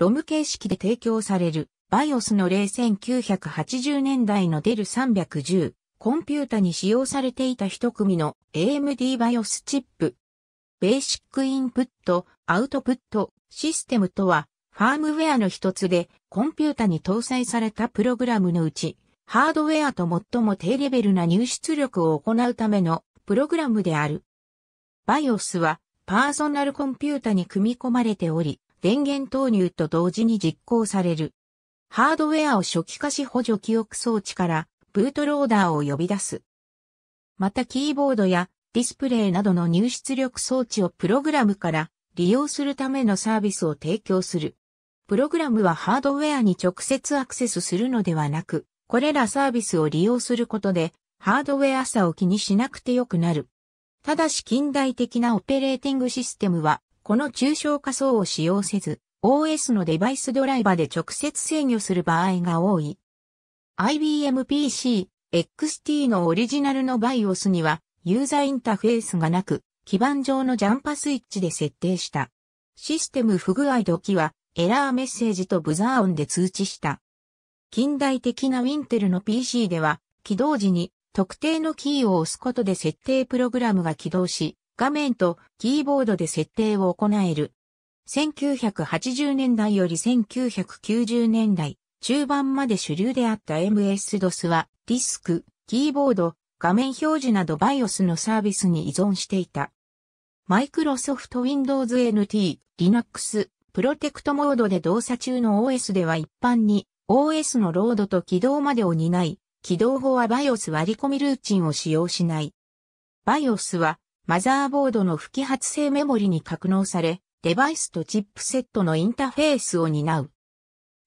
ロム形式で提供される、BIOS の例1980年代のデル310、コンピュータに使用されていた一組の AMD BIOS チップ。ベーシックインプット、アウトプット、システムとは、ファームウェアの一つで、コンピュータに搭載されたプログラムのうち、ハードウェアと最も低レベルな入出力を行うためのプログラムである。BIOS は、パーソナルコンピュータに組み込まれており、電源投入と同時に実行される。ハードウェアを初期化し補助記憶装置からブートローダーを呼び出す。またキーボードやディスプレイなどの入出力装置をプログラムから利用するためのサービスを提供する。プログラムはハードウェアに直接アクセスするのではなく、これらサービスを利用することで、ハードウェア差を気にしなくてよくなる。ただし近代的なオペレーティングシステムは、この抽象仮想を使用せず、OS のデバイスドライバで直接制御する場合が多い。IBM PC XT のオリジナルの BIOS にはユーザーインタフェースがなく、基板上のジャンパスイッチで設定した。システム不具合時はエラーメッセージとブザー音で通知した。近代的なウィンテルの PC では、起動時に特定のキーを押すことで設定プログラムが起動し、画面とキーボードで設定を行える。1980年代より1990年代中盤まで主流であった MS-DOS はディスク、キーボード、画面表示など BIOS のサービスに依存していた。マイクロソフト Windows NT、Linux、プロテクトモードで動作中の OS では一般に OS のロードと起動までを担い、起動後は BIOS 割り込みルーチンを使用しない。BIOS はマザーボードの不揮発性メモリに格納され、デバイスとチップセットのインターフェースを担う。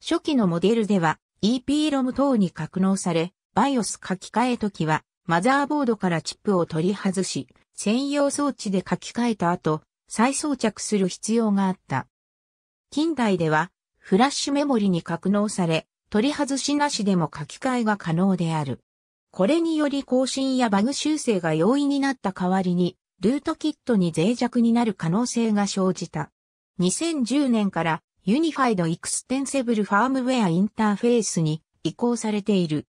初期のモデルでは EPROM 等に格納され、BIOS 書き換え時はマザーボードからチップを取り外し、専用装置で書き換えた後、再装着する必要があった。近代では、フラッシュメモリに格納され、取り外しなしでも書き換えが可能である。これにより更新やバグ修正が容易になった代わりに、ルートキットに脆弱になる可能性が生じた。2010年からユニファイドエクステンセブルファームウェアインターフェースに移行されている。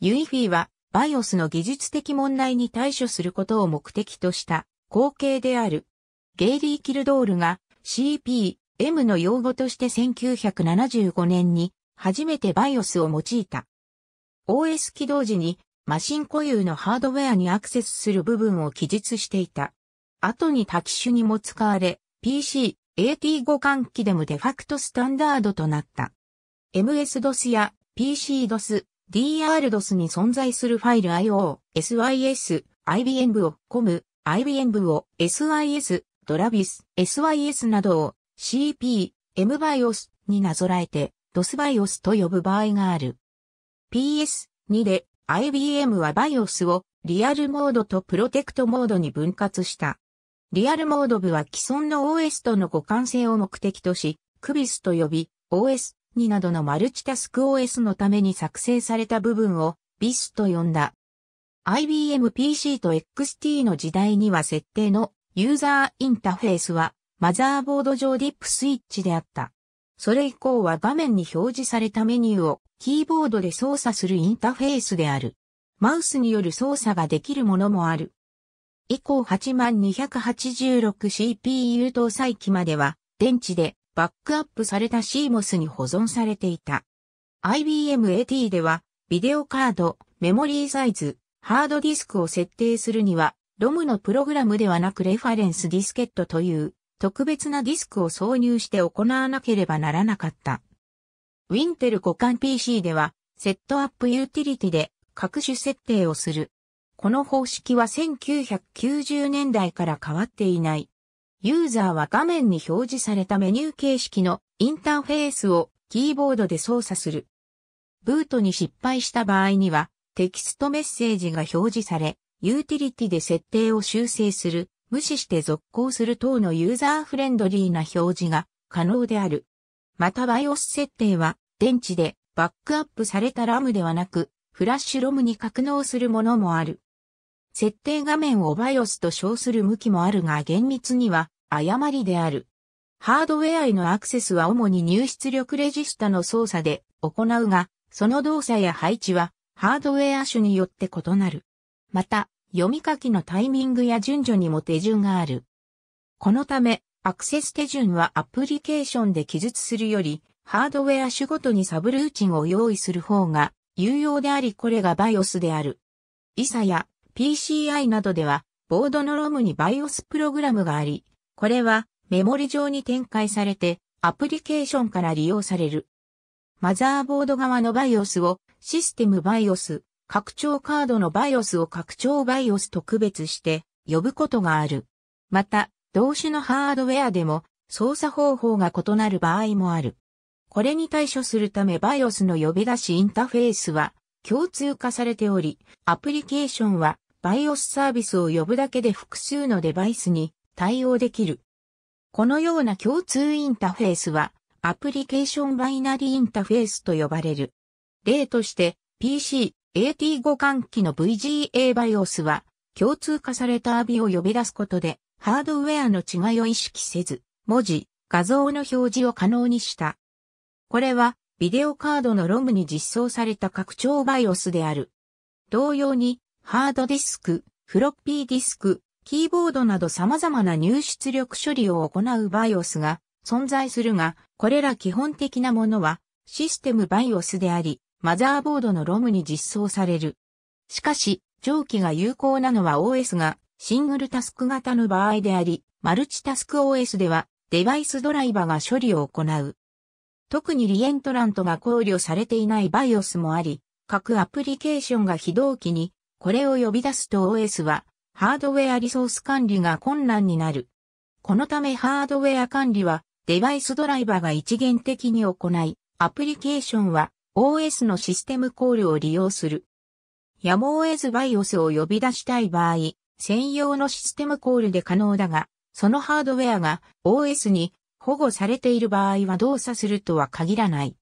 ユイフィは BIOS の技術的問題に対処することを目的とした後継である。ゲイリー・キルドールが CPM の用語として1975年に初めて BIOS を用いた。OS 起動時にマシン固有のハードウェアにアクセスする部分を記述していた。後に多機種にも使われ、PC、AT 互換機でもデファクトスタンダードとなった。MS-DOS や PC-DOS、DR-DOS に存在するファイル IO、SYS、IBM を COM、IBM を SYS、ドラビス、SYS などを CP、MBIOS になぞらえて DOSBIOS と呼ぶ場合がある。PS2 で IBM は BIOS をリアルモードとプロテクトモードに分割した。リアルモード部は既存の OS との互換性を目的とし、クビスと呼び、OS2 などのマルチタスク OS のために作成された部分をビスと呼んだ。IBM PC と XT の時代には設定のユーザーインターフェースはマザーボード上ディップスイッチであった。それ以降は画面に表示されたメニューをキーボードで操作するインターフェースである。マウスによる操作ができるものもある。以降 8286CPU 搭載機までは、電池でバックアップされた CMOS に保存されていた。IBM AT では、ビデオカード、メモリーサイズ、ハードディスクを設定するには、ロムのプログラムではなくレファレンスディスケットという特別なディスクを挿入して行わなければならなかった。ウィンテル互換 PC では、セットアップユーティリティで各種設定をする。この方式は1990年代から変わっていない。ユーザーは画面に表示されたメニュー形式のインターフェースをキーボードで操作する。ブートに失敗した場合にはテキストメッセージが表示され、ユーティリティで設定を修正する、無視して続行する等のユーザーフレンドリーな表示が可能である。また BIOS 設定は、電池でバックアップされた RAM ではなく、フラッシュ ROM に格納するものもある。設定画面を BIOS と称する向きもあるが厳密には誤りである。ハードウェアへのアクセスは主に入出力レジスタの操作で行うが、その動作や配置はハードウェア種によって異なる。また、読み書きのタイミングや順序にも手順がある。このため、アクセス手順はアプリケーションで記述するより、ハードウェア種ごとにサブルーチンを用意する方が有用でありこれが BIOS である。ISA や PCI などでは、ボードのロムに BIOS プログラムがあり、これはメモリ上に展開されて、アプリケーションから利用される。マザーボード側の BIOS をシステム BIOS、拡張カードの BIOS を拡張 BIOS と区別して呼ぶことがある。また、同種のハードウェアでも操作方法が異なる場合もある。これに対処するため BIOS の呼び出しインターフェースは共通化されており、アプリケーションは BIOS サービスを呼ぶだけで複数のデバイスに対応できる。このような共通インターフェースはアプリケーションバイナリーインターフェースと呼ばれる。例として PC、AT 互換機の VGA BIOS は共通化された a b を呼び出すことでハードウェアの違いを意識せず、文字、画像の表示を可能にした。これは、ビデオカードのロムに実装された拡張 BIOS である。同様に、ハードディスク、フロッピーディスク、キーボードなど様々な入出力処理を行う BIOS が存在するが、これら基本的なものはシステム BIOS であり、マザーボードのロムに実装される。しかし、上記が有効なのは OS がシングルタスク型の場合であり、マルチタスク OS ではデバイスドライバが処理を行う。特にリエントラントが考慮されていない BIOS もあり、各アプリケーションが非同期にこれを呼び出すと OS はハードウェアリソース管理が困難になる。このためハードウェア管理はデバイスドライバーが一元的に行い、アプリケーションは OS のシステム考慮を利用する。やむを得ず BIOS を呼び出したい場合、専用のシステムコールで可能だが、そのハードウェアが OS に保護されている場合は動作するとは限らない。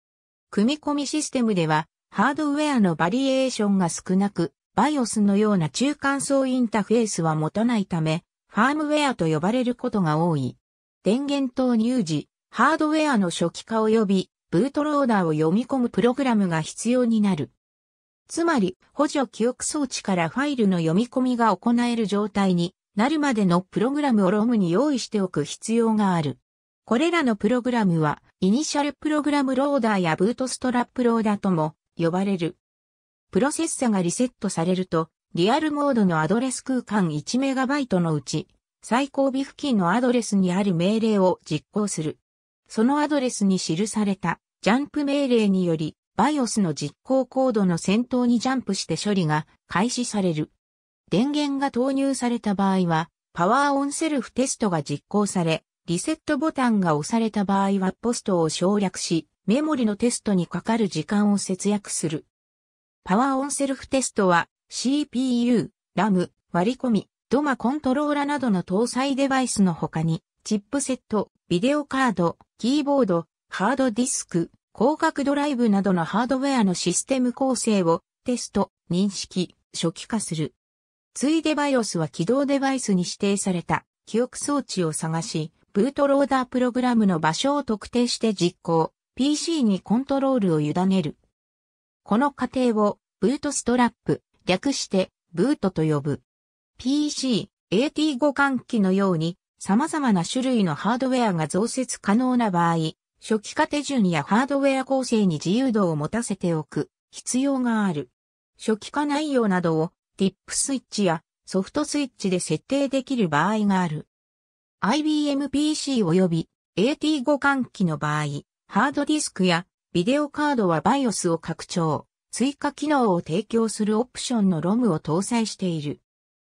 組み込みシステムでは、ハードウェアのバリエーションが少なく、BIOS のような中間層インターフェースは持たないため、ファームウェアと呼ばれることが多い。電源投入時、ハードウェアの初期化及び、ブートローダーを読み込むプログラムが必要になる。つまり、補助記憶装置からファイルの読み込みが行える状態になるまでのプログラムをロムに用意しておく必要がある。これらのプログラムは、イニシャルプログラムローダーやブートストラップローダーとも呼ばれる。プロセッサがリセットされると、リアルモードのアドレス空間 1MB のうち、最後尾付近のアドレスにある命令を実行する。そのアドレスに記されたジャンプ命令により BIOS の実行コードの先頭にジャンプして処理が開始される。電源が投入された場合は、パワーオンセルフテストが実行され、リセットボタンが押された場合はポストを省略し、メモリのテストにかかる時間を節約する。パワーオンセルフテストは CPU、RAM、割り込み、ドマコントローラなどの搭載デバイスの他に、チップセット、ビデオカード、キーボード、ハードディスク、広角ドライブなどのハードウェアのシステム構成をテスト、認識、初期化する。ついで BIOS は起動デバイスに指定された記憶装置を探し、ブートローダープログラムの場所を特定して実行、PC にコントロールを委ねる。この過程をブートストラップ、略してブートと呼ぶ。PC、AT 互換機のように様々な種類のハードウェアが増設可能な場合、初期化手順やハードウェア構成に自由度を持たせておく必要がある。初期化内容などをティップスイッチやソフトスイッチで設定できる場合がある。IBM PC 及び AT 互換機の場合、ハードディスクやビデオカードは BIOS を拡張、追加機能を提供するオプションの ROM を搭載している。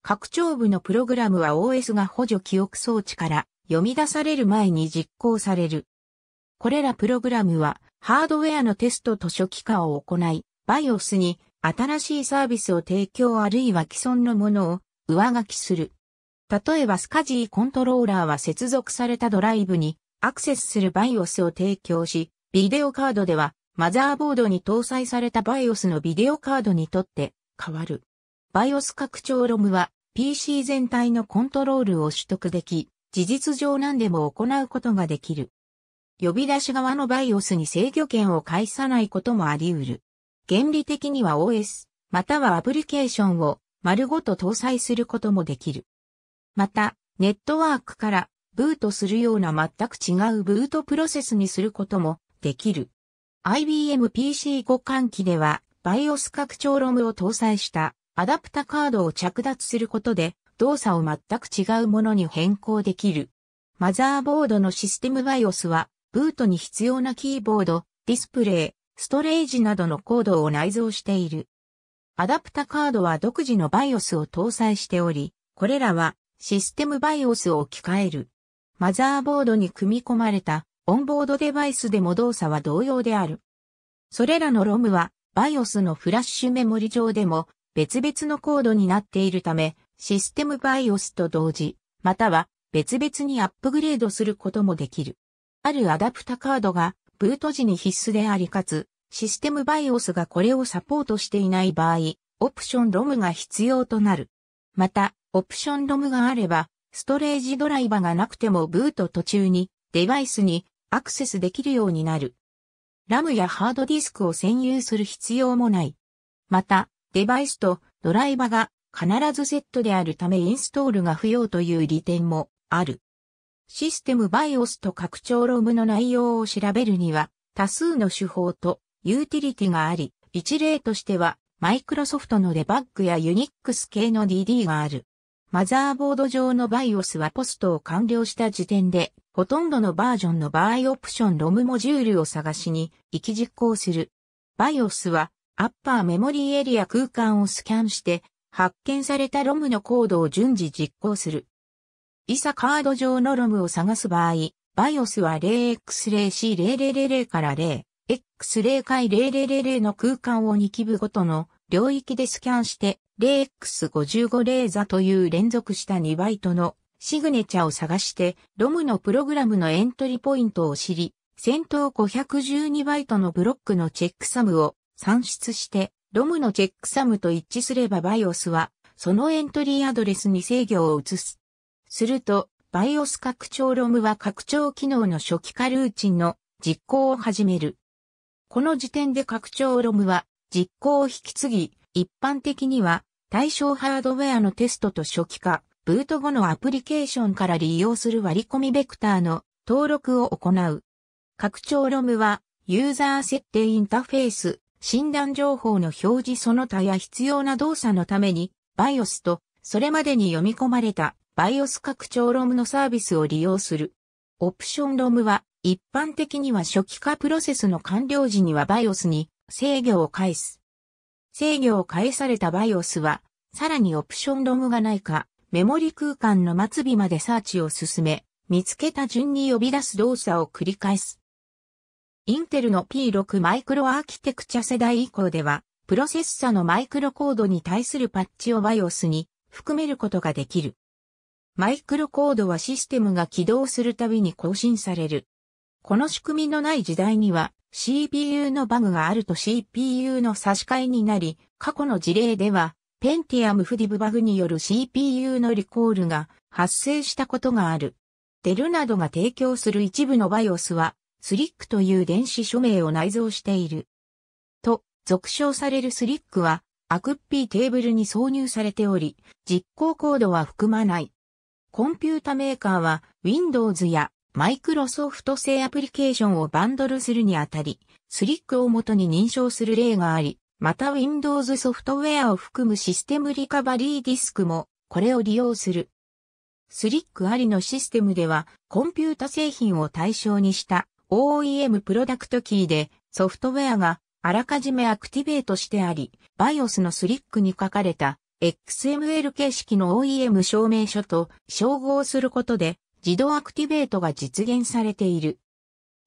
拡張部のプログラムは OS が補助記憶装置から読み出される前に実行される。これらプログラムは、ハードウェアのテストと初期化を行い、BIOS に新しいサービスを提供あるいは既存のものを上書きする。例えばスカジーコントローラーは接続されたドライブにアクセスする BIOS を提供し、ビデオカードではマザーボードに搭載された BIOS のビデオカードにとって変わる。BIOS 拡張 ROM は PC 全体のコントロールを取得でき、事実上何でも行うことができる。呼び出し側の BIOS に制御権を介さないこともあり得る。原理的には OS、またはアプリケーションを丸ごと搭載することもできる。また、ネットワークからブートするような全く違うブートプロセスにすることもできる。IBM PC 互換機では BIOS 拡張 ROM を搭載したアダプタカードを着脱することで動作を全く違うものに変更できる。マザーボードのシステム BIOS はブートに必要なキーボード、ディスプレイ、ストレージなどのコードを内蔵している。アダプタカードは独自の BIOS を搭載しており、これらはシステム BIOS を置き換える。マザーボードに組み込まれたオンボードデバイスでも動作は同様である。それらの ROM は BIOS のフラッシュメモリ上でも別々のコードになっているため、システム BIOS と同時、または別々にアップグレードすることもできる。あるアダプタカードがブート時に必須でありかつ、システム BIOS がこれをサポートしていない場合、オプション ROM が必要となる。また、オプション ROM があれば、ストレージドライバがなくてもブート途中にデバイスにアクセスできるようになる。ラムやハードディスクを占有する必要もない。また、デバイスとドライバが必ずセットであるためインストールが不要という利点もある。システム BIOS と拡張ロムの内容を調べるには、多数の手法とユーティリティがあり、一例としては、マイクロソフトのデバッグやユニックス系の DD がある。マザーボード上の BIOS はポストを完了した時点で、ほとんどのバージョンの場合オプション ROM モジュールを探しに、行き実行する。BIOS は、アッパーメモリーエリア空間をスキャンして、発見された ROM のコードを順次実行する。イサカード上のロムを探す場合、BIOS は 0x0C0000 から 0x0 回0000の空間を2基部ごとの領域でスキャンして 0x55 レーザという連続した2バイトのシグネチャを探して、ロムのプログラムのエントリーポイントを知り、先頭512バイトのブロックのチェックサムを算出して、ロムのチェックサムと一致すれば BIOS は、そのエントリーアドレスに制御を移す。すると、バイオス拡張ロムは拡張機能の初期化ルーチンの実行を始める。この時点で拡張ロムは実行を引き継ぎ、一般的には対象ハードウェアのテストと初期化、ブート後のアプリケーションから利用する割り込みベクターの登録を行う。拡張ロムはユーザー設定インターフェース、診断情報の表示その他や必要な動作のために、BIOS とそれまでに読み込まれた BIOS 拡張 ROM のサービスを利用する。オプション ROM は一般的には初期化プロセスの完了時には BIOS に制御を返す。制御を返された BIOS はさらにオプション ROM がないかメモリ空間の末尾までサーチを進め見つけた順に呼び出す動作を繰り返す。インテルの P6 マイクロアーキテクチャ世代以降では、プロセッサのマイクロコードに対するパッチを BIOS に含めることができる。マイクロコードはシステムが起動するたびに更新される。この仕組みのない時代には CPU のバグがあると CPU の差し替えになり、過去の事例では、ペンティアムフディブバグによる CPU のリコールが発生したことがある。デルなどが提供する一部の BIOS は、スリックという電子署名を内蔵している。と、俗称されるスリックは、アクッピーテーブルに挿入されており、実行コードは含まない。コンピュータメーカーは Windows や Microsoft 製アプリケーションをバンドルするにあたり、スリックを元に認証する例があり、また Windows ソフトウェアを含むシステムリカバリーディスクもこれを利用する。スリックありのシステムではコンピュータ製品を対象にした OEM プロダクトキーでソフトウェアがあらかじめアクティベートしてあり、BIOS のスリックに書かれた XML 形式の OEM 証明書と照合することで自動アクティベートが実現されている。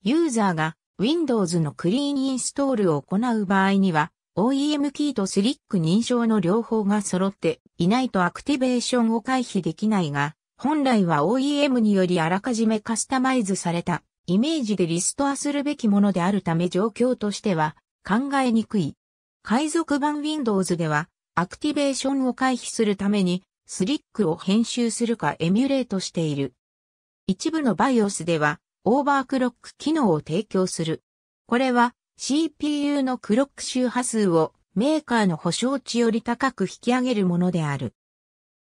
ユーザーが Windows のクリーンインストールを行う場合には OEM キーとスリック認証の両方が揃っていないとアクティベーションを回避できないが、本来は OEM によりあらかじめカスタマイズされたイメージでリストアするべきものであるため状況としては考えにくい。海賊版 Windows ではアクティベーションを回避するために、スリックを編集するかエミュレートしている。一部の BIOS では、オーバークロック機能を提供する。これは、CPU のクロック周波数をメーカーの保証値より高く引き上げるものである。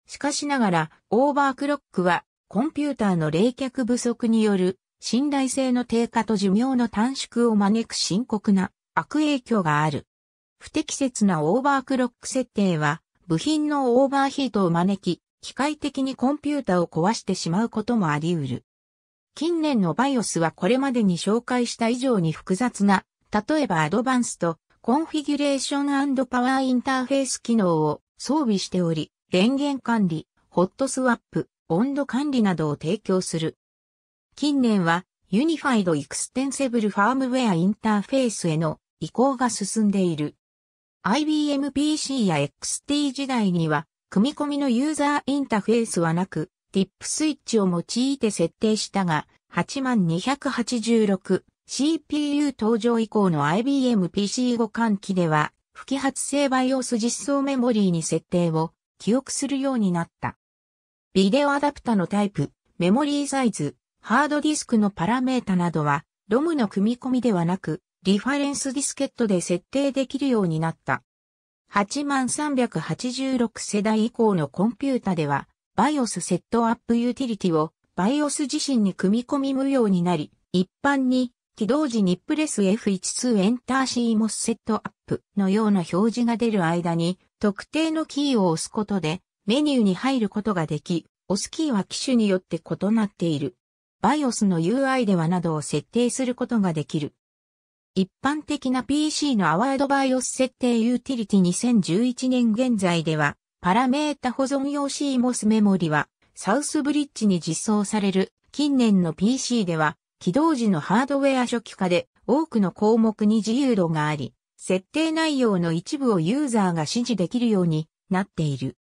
しかしながら、オーバークロックは、コンピューターの冷却不足による信頼性の低下と寿命の短縮を招く深刻な悪影響がある。不適切なオーバークロック設定は、部品のオーバーヒートを招き、機械的にコンピュータを壊してしまうこともあり得る。近年の BIOS はこれまでに紹介した以上に複雑な、例えばアドバンスとコンフィギュレーションパワーインターフェース機能を装備しており、電源管理、ホットスワップ、温度管理などを提供する。近年は、ユニファイドエクステンセブルファームウェアインターフェースへの移行が進んでいる。IBM PC や XT 時代には、組み込みのユーザーインタフェースはなく、ティップスイッチを用いて設定したが、8286、CPU 登場以降の IBM PC 互換機では、不揮発性バイオス実装メモリーに設定を記憶するようになった。ビデオアダプタのタイプ、メモリーサイズ、ハードディスクのパラメータなどは、ロムの組み込みではなく、リファレンスディスケットで設定できるようになった。8386世代以降のコンピュータでは、BIOS セットアップユーティリティを BIOS 自身に組み込み無用になり、一般に起動時にプレス F12 エンター CMOS セットアップのような表示が出る間に特定のキーを押すことでメニューに入ることができ、押すキーは機種によって異なっている。BIOS の UI ではなどを設定することができる。一般的な PC のアワードバイオス設定ユーティリティ2011年現在では、パラメータ保存用 CMOS メモリは、サウスブリッジに実装される近年の PC では、起動時のハードウェア初期化で多くの項目に自由度があり、設定内容の一部をユーザーが指示できるようになっている。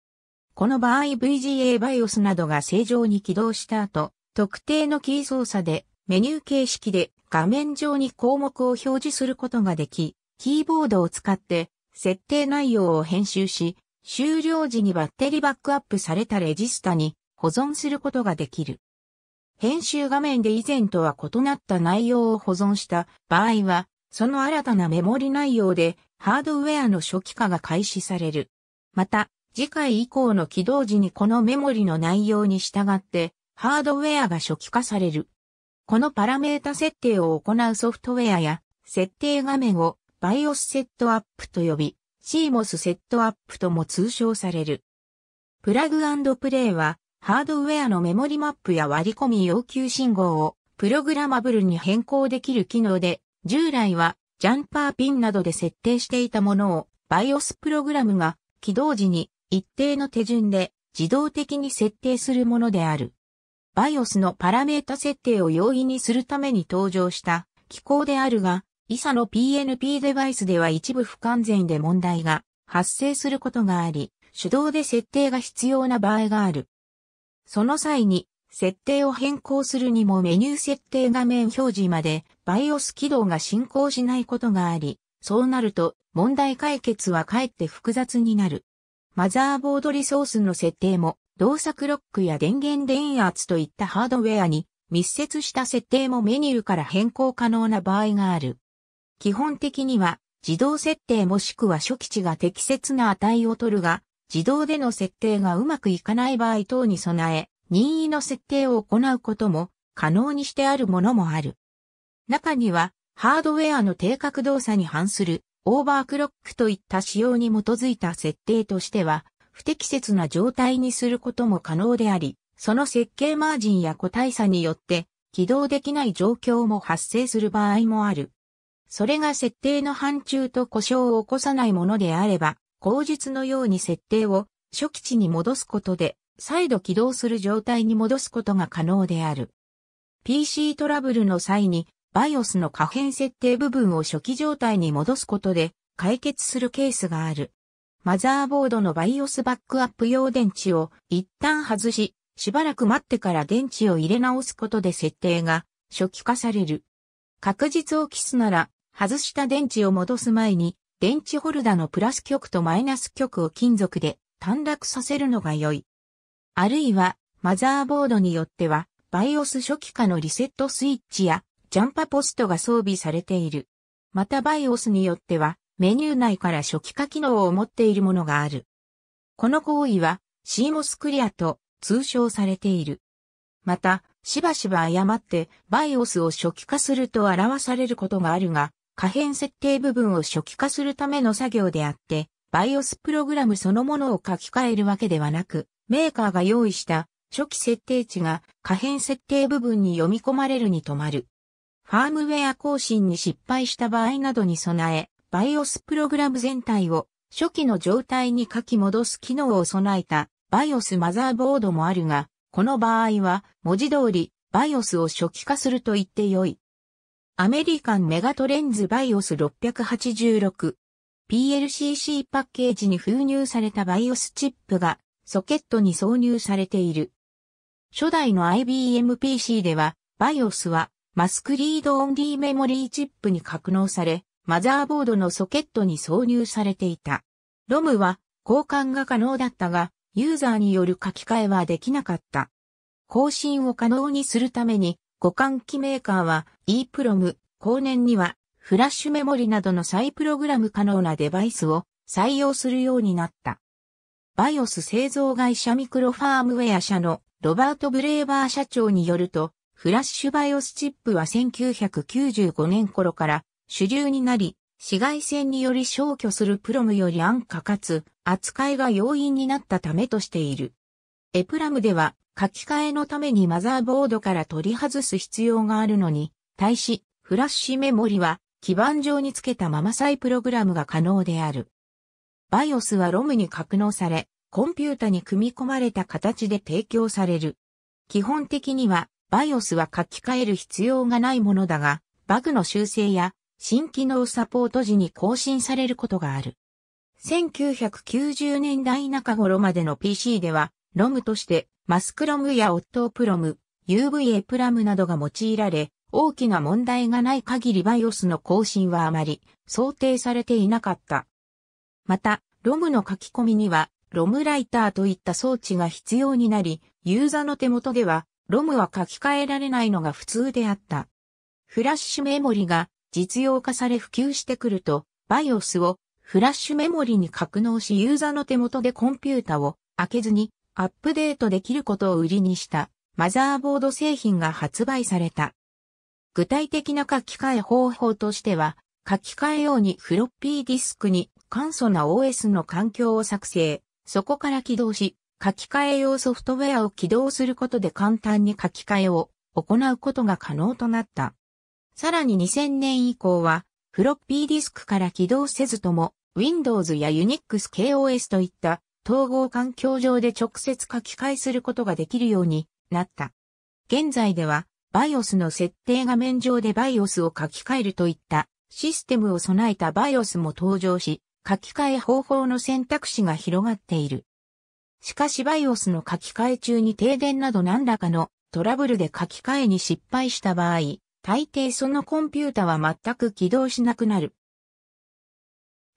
この場合 VGA BIOS などが正常に起動した後、特定のキー操作でメニュー形式で画面上に項目を表示することができ、キーボードを使って設定内容を編集し、終了時にバッテリバックアップされたレジスタに保存することができる。編集画面で以前とは異なった内容を保存した場合は、その新たなメモリ内容でハードウェアの初期化が開始される。また、次回以降の起動時にこのメモリの内容に従ってハードウェアが初期化される。このパラメータ設定を行うソフトウェアや設定画面を BIOS セットアップと呼び CMOS セットアップとも通称される。プラグプレイはハードウェアのメモリマップや割り込み要求信号をプログラマブルに変更できる機能で従来はジャンパーピンなどで設定していたものを BIOS プログラムが起動時に一定の手順で自動的に設定するものである。BIOS のパラメータ設定を容易にするために登場した機構であるが、ISA の PNP デバイスでは一部不完全で問題が発生することがあり、手動で設定が必要な場合がある。その際に、設定を変更するにもメニュー設定画面表示まで BIOS 起動が進行しないことがあり、そうなると問題解決はかえって複雑になる。マザーボードリソースの設定も動作クロックや電源電圧といったハードウェアに密接した設定もメニューから変更可能な場合がある。基本的には自動設定もしくは初期値が適切な値を取るが、自動での設定がうまくいかない場合等に備え、任意の設定を行うことも可能にしてあるものもある。中には、ハードウェアの定格動作に反するオーバークロックといった仕様に基づいた設定としては、不適切な状態にすることも可能であり、その設計マージンや個体差によって起動できない状況も発生する場合もある。それが設定の範疇と故障を起こさないものであれば、口述のように設定を初期値に戻すことで、再度起動する状態に戻すことが可能である。PC トラブルの際に、BIOS の可変設定部分を初期状態に戻すことで解決するケースがある。マザーボードの BIOS バックアップ用電池を一旦外し、しばらく待ってから電池を入れ直すことで設定が初期化される。確実を期すなら、外した電池を戻す前に、電池ホルダのプラス極とマイナス極を金属で短絡させるのが良い。あるいは、マザーボードによっては、BIOS 初期化のリセットスイッチや、ジャンパポストが装備されている。また BIOS によっては、メニュー内から初期化機能を持っているものがある。この行為は CMOS クリアと通称されている。また、しばしば誤って BIOS を初期化すると表されることがあるが、可変設定部分を初期化するための作業であって、BIOS プログラムそのものを書き換えるわけではなく、メーカーが用意した初期設定値が可変設定部分に読み込まれるに止まる。ファームウェア更新に失敗した場合などに備え、バイオスプログラム全体を初期の状態に書き戻す機能を備えたバイオスマザーボードもあるが、この場合は文字通りバイオスを初期化すると言ってよい。アメリカンメガトレンズバイオス686。PLCC パッケージに封入されたバイオスチップがソケットに挿入されている。初代の IBM PC では、BIOS はマスクリードオンリーメモリーチップに格納され、マザーボードのソケットに挿入されていた。ロムは交換が可能だったが、ユーザーによる書き換えはできなかった。更新を可能にするために、互換機メーカーは EPROM 後年にはフラッシュメモリなどの再プログラム可能なデバイスを採用するようになった。BIOS 製造会社ミクロファームウェア社のロバート・ブレーバー社長によると、フラッシュ BIOS チップは1995年頃から主流になり、紫外線により消去するプロムより安価かつ扱いが要因になったためとしている。エプラムでは書き換えのためにマザーボードから取り外す必要があるのに、対しフラッシュメモリは基板上につけたまま再プログラムが可能である。BIOS は ROM に格納され、コンピュータに組み込まれた形で提供される。基本的には BIOS は書き換える必要がないものだが、バグの修正や新機能サポート時に更新されることがある。1990年代中頃までの PC では、ロムとしてマスクロムやオットープロム、UVA プラムなどが用いられ、大きな問題がない限り BIOS の更新はあまり想定されていなかった。また、ロムの書き込みには、ロムライターといった装置が必要になり、ユーザーの手元では、ロムは書き換えられないのが普通であった。フラッシュメモリが実用化され普及してくると、BIOS をフラッシュメモリに格納しユーザーの手元でコンピュータを開けずにアップデートできることを売りにしたマザーボード製品が発売された。具体的な書き換え方法としては、書き換え用にフロッピーディスクに簡素な OS の環境を作成、そこから起動し、書き換え用ソフトウェアを起動することで簡単に書き換えを行うことが可能となった。さらに2000年以降は、フロッピーディスクから起動せずとも、Windows や Unix KOS といった統合環境上で直接書き換えすることができるようになった。現在では BIOS の設定画面上で BIOS を書き換えるといったシステムを備えた BIOS も登場し、書き換え方法の選択肢が広がっている。しかし BIOS の書き換え中に停電など何らかのトラブルで書き換えに失敗した場合、大抵そのコンピュータは全く起動しなくなる。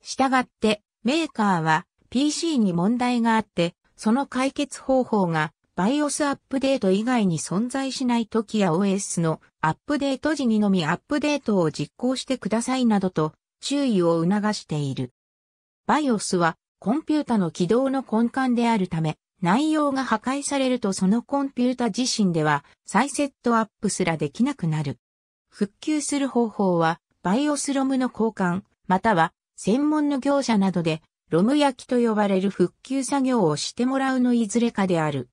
したがって、メーカーは PC に問題があって、その解決方法が BIOS アップデート以外に存在しない時や OS のアップデート時にのみアップデートを実行してくださいなどと注意を促している。BIOS はコンピュータの起動の根幹であるため、内容が破壊されるとそのコンピュータ自身では再セットアップすらできなくなる。復旧する方法は、バイオスロムの交換、または、専門の業者などで、ロム焼きと呼ばれる復旧作業をしてもらうのいずれかである。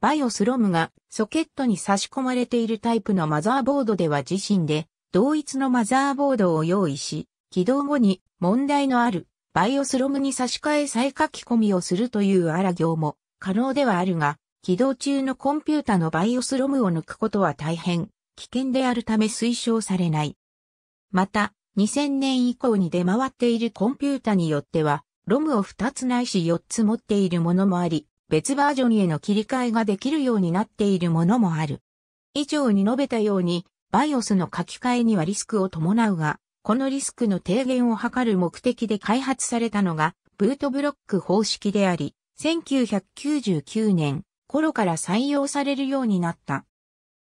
バイオスロムがソケットに差し込まれているタイプのマザーボードでは自身で同一のマザーボードを用意し、起動後に問題のあるバイオスロムに差し替え再書き込みをするという荒行も可能ではあるが、起動中のコンピュータのバイオスロムを抜くことは大変危険であるため推奨されない。また、2000年以降に出回っているコンピュータによっては、ロムを2つないし4つ持っているものもあり、別バージョンへの切り替えができるようになっているものもある。以上に述べたように、BIOS の書き換えにはリスクを伴うが、このリスクの低減を図る目的で開発されたのが、ブートブロック方式であり、1999年頃から採用されるようになった。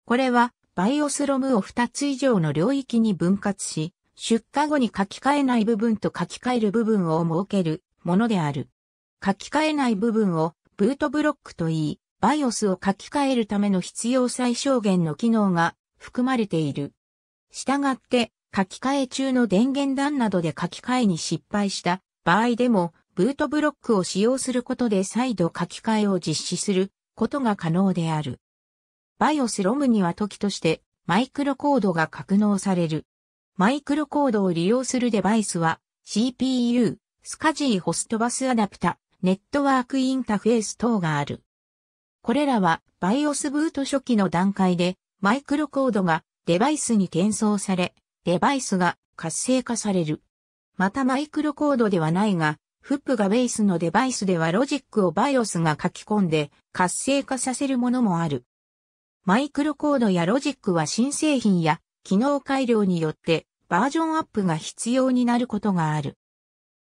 これはバイオスロムを2つ以上の領域に分割し、出荷後に書き換えない部分と書き換える部分を設けるものである。書き換えない部分をブートブロックといい、バイオスを書き換えるための必要最小限の機能が含まれている。したがって、書き換え中の電源段などで書き換えに失敗した場合でも、ブートブロックを使用することで再度書き換えを実施することが可能である。バイオスロムには時としてマイクロコードが格納される。マイクロコードを利用するデバイスは CPU、スカジーホストバスアダプタ、ネットワークインターフェース等がある。これらはバイオスブート初期の段階でマイクロコードがデバイスに転送され、デバイスが活性化される。またマイクロコードではないが、フップがベースのデバイスではロジックをバイオスが書き込んで活性化させるものもある。マイクロコードやロジックは新製品や機能改良によってバージョンアップが必要になることがある。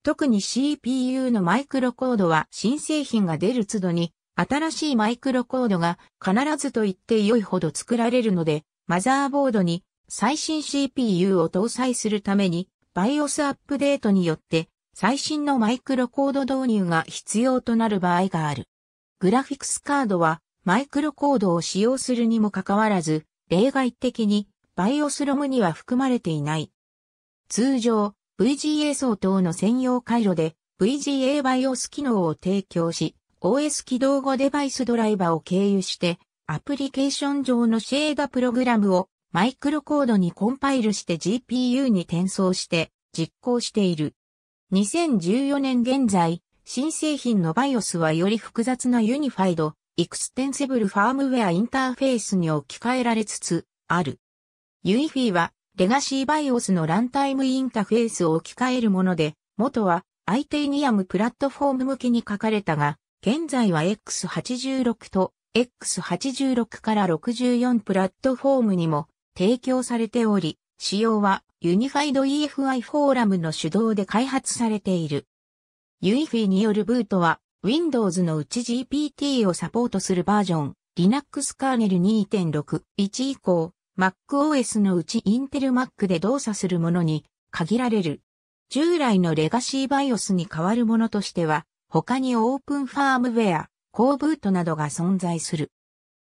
特に CPU のマイクロコードは新製品が出る都度に新しいマイクロコードが必ずと言って良いほど作られるので、マザーボードに最新 CPU を搭載するために BIOS アップデートによって最新のマイクロコード導入が必要となる場合がある。グラフィックスカードはマイクロコードを使用するにもかかわらず、例外的にバイオスロムには含まれていない。通常、VGA 相当の専用回路で VGA バイオス機能を提供し、OS 起動後デバイスドライバーを経由して、アプリケーション上のシェーダプログラムをマイクロコードにコンパイルして GPU に転送して実行している。2014年現在、新製品の BIOS はより複雑なユニファイドエクステンセブルファームウェアインターフェースに置き換えられつつある。ユイフィはレガシーバイオスのランタイムインターフェースを置き換えるもので、元は ITanium プラットフォーム向けに書かれたが、現在は X86 と X86 から64プラットフォームにも提供されており、仕様はユニファイド EFI フォーラムの主導で開発されている。ユイフィによるブートは Windows のうち GPT をサポートするバージョン、Linux カーネル2.6.1以降、MacOS のうち Intel Mac で動作するものに限られる。従来のレガシー BIOS に代わるものとしては、他にオープンファームウェア、高ブートなどが存在する。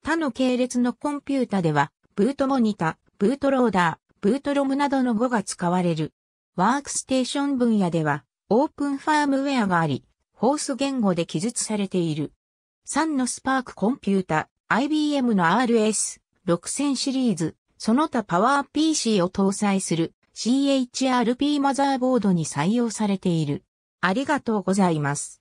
他の系列のコンピュータでは、ブートモニタ、ブートローダー、ブートロムなどの語が使われる。ワークステーション分野では、オープンファームウェアがあり、ホース言語で記述されている。3のスパークコンピュータ、IBM の RS6000 シリーズ、その他パワー PC を搭載する CHRP マザーボードに採用されている。ありがとうございます。